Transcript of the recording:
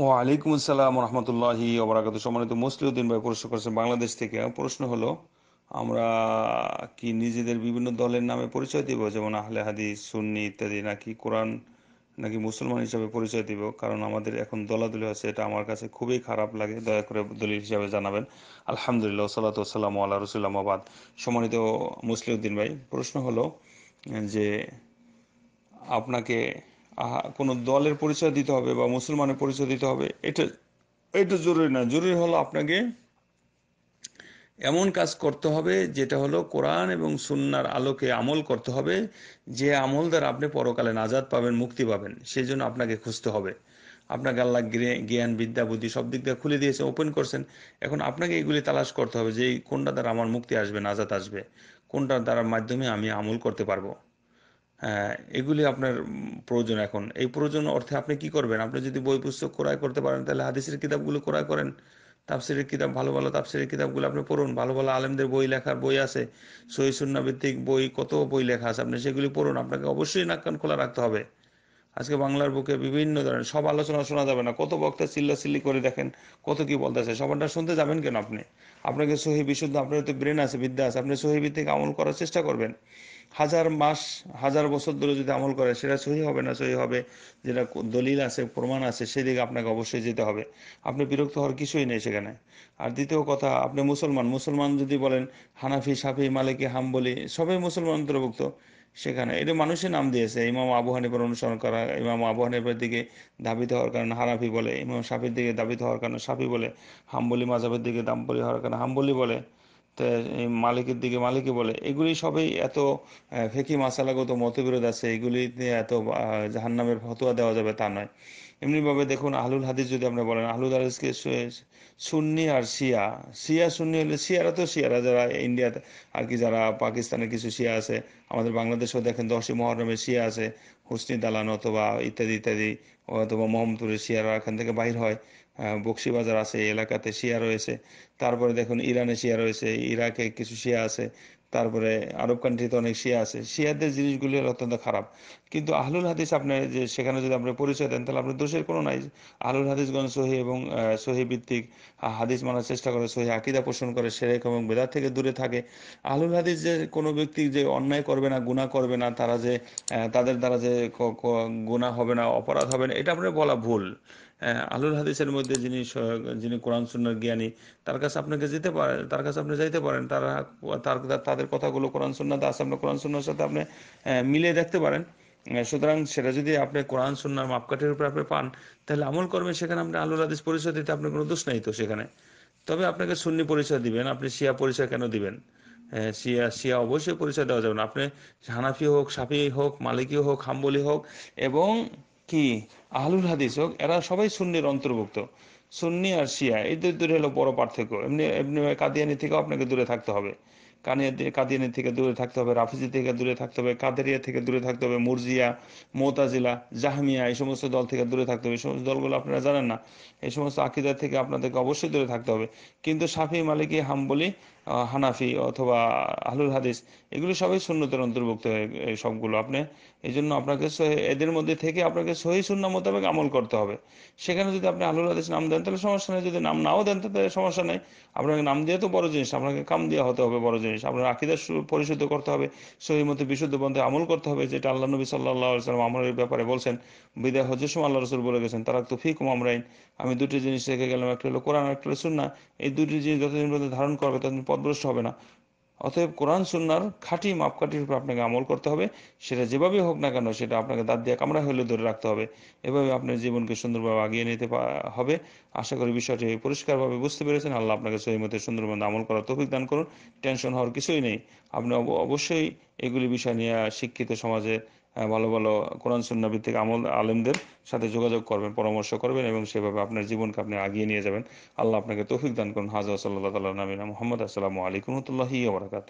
ওয়ালাইকুম আসসালাম রহমতুল্লাহি ওবরাকাত সম্মানিত মুসলিউদ্দিন ভাই প্রশ্ন করেছেন বাংলাদেশ থেকে প্রশ্ন হলো আমরা কি নিজেদের বিভিন্ন দলের নামে পরিচয় দিব যেমন আহলে হাদি সুন্নি ইত্যাদি নাকি কোরআন নাকি মুসলমান হিসাবে পরিচয় দিব কারণ আমাদের এখন দলাদলি আছে এটা আমার কাছে খুবই খারাপ লাগে দয়া করে দলিল হিসাবে জানাবেন আলহামদুলিল্লাহ সাল্লাত সাল্লাম আল্লাহ রসুল্লামাবাদ সম্মানিত মুসলিউদ্দিন ভাই প্রশ্ন হলো যে আপনাকে কোনো দলের পরিচয় দিতে হবে বা মুসলমানের পরিচয় দিতে হবে এটা এটা জরুরি না জরুরি হলো আপনাকে এমন কাজ করতে হবে যেটা হলো কোরআন এবং সুন্নার আলোকে আমল করতে হবে যে আমল দ্বারা আপনি পরকালে নাজাদ পাবেন মুক্তি পাবেন সেই জন্য আপনাকে খুঁজতে হবে আপনাকে আল্লাহ জ্ঞান বিদ্যা বুদ্ধি সব দিক দিয়ে খুলে দিয়েছে ওপেন করছেন এখন আপনাকে এগুলি তালাশ করতে হবে যে কোনটা দ্বারা আমার মুক্তি আসবে নাজাদ আসবে কোনটার দ্বারা মাধ্যমে আমি আমল করতে পারবো এগুলি আপনার প্রয়োজন এখন এই প্রয়োজন অর্থে আপনি কি করবেন আপনি যদি বই পুস্তক ক্রয় করতে পারেন তাহলে হাদিসের কিতাবগুলো ক্রয় করেন তাফসিরের কিতাব ভালো ভালো তাফসিরের কিতাবগুলো আপনি পড়ুন ভালো ভালো আলেমদের বই লেখার বই আছে সহি ভিত্তিক বই কত বই লেখা আছে আপনি সেগুলি পড়ুন আপনাকে অবশ্যই নাক কান খোলা রাখতে হবে আজকে বাংলার বুকে বিভিন্ন ধরনের সব আলোচনা শোনা যাবে না কত বক্তা চিল্লাচিল্লি করে দেখেন কত কি বলতেছে সবারটা শুনতে যাবেন কেন আপনি আপনাকে সহি বিশুদ্ধ আপনার তো ব্রেন আছে বিদ্যা আছে আপনি সহি থেকে আমল করার চেষ্টা করবেন হাজার মাস হাজার বছর ধরে যদি আমল করে সেটা সহি হবে না সহি হবে যেটা দলিল আছে প্রমাণ আছে সেদিকে আপনাকে অবশ্যই যেতে হবে আপনি বিরক্ত হওয়ার কিছুই নেই সেখানে আর দ্বিতীয় কথা আপনি মুসলমান মুসলমান যদি বলেন হানাফি সাফি মালিকি হাম্বলি সবাই মুসলমান অন্তর্ভুক্ত সেখানে এটা মানুষের নাম দিয়েছে ইমাম আবু হানিফার অনুসরণ করা ইমাম আবু হানিফের দিকে দাবিত হওয়ার কারণে হানাফি বলে ইমাম সাফির দিকে দাবিত হওয়ার কারণে সাফি বলে হাম্বলি মাজাবের দিকে দাম্বলি হওয়ার কারণে হাম্বলি বলে মালিকের দিকে মালিকে বলে এগুলি সবই এত ফেকি মাসালাগত মতবিরোধ আছে এগুলি এত জাহান্নামের ফতোয়া দেওয়া যাবে তা নয় এমনিভাবে দেখুন আহলুল হাদিস যদি আপনি বলেন আহলুল হাদিসকে সুন্নি আর শিয়া শিয়া সুন্নি হলে শিয়ারা তো শিয়ারা যারা ইন্ডিয়াতে আর কি যারা পাকিস্তানের কিছু শিয়া আছে আমাদের বাংলাদেশেও দেখেন দশই মহরমের শিয়া আছে হুসনি দালান অথবা ইত্যাদি ইত্যাদি অথবা মোহাম্মদপুরের শিয়ারা এখান থেকে বাহির হয় বক্সিবাজার আছে এই এলাকাতে শিয়া রয়েছে তারপরে দেখুন ইরানে শিয়া রয়েছে ইরাকে কিছু শিয়া আছে তারপরে আরব কান্ট্রিতে অনেক শিয়া আছে শিয়াদের জিনিসগুলি অত্যন্ত খারাপ কিন্তু আহলুল হাদিস আপনার যে সেখানে যদি আপনি পরিচয় দেন তাহলে আপনার দোষের কোনো নাই আহলুল হাদিসগণ সহি এবং সহি ভিত্তিক হাদিস মানার চেষ্টা করে সহি আকিদা পোষণ করে সেরেক এবং বেদার থেকে দূরে থাকে আহলুল হাদিস যে কোনো ব্যক্তি যে অন্যায় করবে না গুণা করবে না তারা যে তাদের দ্বারা যে গুণা হবে না অপরাধ হবে না এটা আপনার বলা ভুল আলুর হাদিসের মধ্যে যিনি যিনি কোরআন সুন্নার জ্ঞানী তার কাছে আপনাকে যেতে পারেন তার কাছে আপনি যাইতে পারেন তারা তার তাদের কথাগুলো কোরআন সুন্নাতে আছে আপনার কোরআন সুন্নার সাথে আপনি মিলে দেখতে পারেন সুতরাং সেটা যদি আপনি কোরআন সুন্নার মাপকাঠির উপরে আপনি পান তাহলে আমল কর্মে সেখানে আপনি আলুর হাদিস পরিচয় দিতে আপনার কোনো দোষ নাই তো সেখানে তবে আপনাকে সুন্নি পরিচয় দিবেন আপনি শিয়া পরিচয় কেন দিবেন শিয়া শিয়া অবশ্যই পরিচয় দেওয়া যাবে না আপনি হানাফি হোক সাফি হোক মালিকি হোক হাম্বলি হোক এবং কি আহলুল হাদিস হোক এরা সবাই সুন্নির অন্তর্ভুক্ত সুন্নি আর শিয়া এই দুই হলো বড় পার্থক্য এমনি এমনি কাদিয়ানি থেকেও আপনাকে দূরে থাকতে হবে কানিয়া দিয়ে কাদিয়ানি থেকে দূরে থাকতে হবে রাফিজি থেকে দূরে থাকতে হবে কাদেরিয়া থেকে দূরে থাকতে হবে মুরজিয়া মোতাজিলা জাহামিয়া এই সমস্ত দল থেকে দূরে থাকতে হবে এই সমস্ত দলগুলো আপনারা জানেন না এই সমস্ত আকিদা থেকে আপনাদেরকে অবশ্যই দূরে থাকতে হবে কিন্তু সাফি মালিকি হাম্বলি হানাফি অথবা আহলুল হাদিস এগুলো সবই শূন্যতের অন্তর্ভুক্ত হয়ে সবগুলো আপনি এই জন্য আপনাকে এদের মধ্যে থেকে আপনাকে সহি শূন্য মোতাবেক আমল করতে হবে সেখানে যদি আপনি আহলুল হাদিস নাম দেন তাহলে সমস্যা নেই যদি নাম নাও দেন তাহলে সমস্যা নেই আপনাকে নাম দিয়ে তো বড় জিনিস আপনাকে কাম দেওয়া হতে হবে বড় জিনিস আপনার আকিদার পরিশুদ্ধ করতে হবে সহি মতে বিশুদ্ধ পন্থে আমল করতে হবে যেটা আল্লাহ নবী সাল্লাহ সাল্লাম আমলের ব্যাপারে বলছেন বিদায় হজের সময় আল্লাহ রসুল বলে গেছেন তারা তো ফিকুম আমরাইন আমি দুটি জিনিস রেখে গেলাম একটা হলো কোরআন একটা হলো সুন্না এই দুটি জিনিস যতদিন ধারণ করবে ততদিন পদভ্রষ্ট হবে না অতএব কোরআন সুন্নার খাঁটি মাপকাঠির উপর আপনাকে আমল করতে হবে সেটা যেভাবেই হোক না কেন সেটা আপনাকে দাঁত দিয়ে কামড়া হলে ধরে রাখতে হবে এভাবে আপনার জীবনকে সুন্দরভাবে আগিয়ে নিতে হবে আশা করি বিষয়টি পরিষ্কারভাবে বুঝতে পেরেছেন আল্লাহ আপনাকে সেই মতে সুন্দরভাবে আমল করার তফিক দান করুন টেনশন হওয়ার কিছুই নেই আপনি অবশ্যই এগুলি বিষয় নিয়ে শিক্ষিত সমাজে ভালো ভালো কোরআন সুন্না ভিত্তিক আমল আলেমদের সাথে যোগাযোগ করবেন পরামর্শ করবেন এবং সেভাবে আপনার জীবনকে আপনি আগিয়ে নিয়ে যাবেন আল্লাহ আপনাকে তৌফিক দান করুন হাজার সাল্লাহ তাল্লাহ নামিনা মোহাম্মদ আসসালামু আলাইকুম রহমতুল্লাহি ওবরাকাত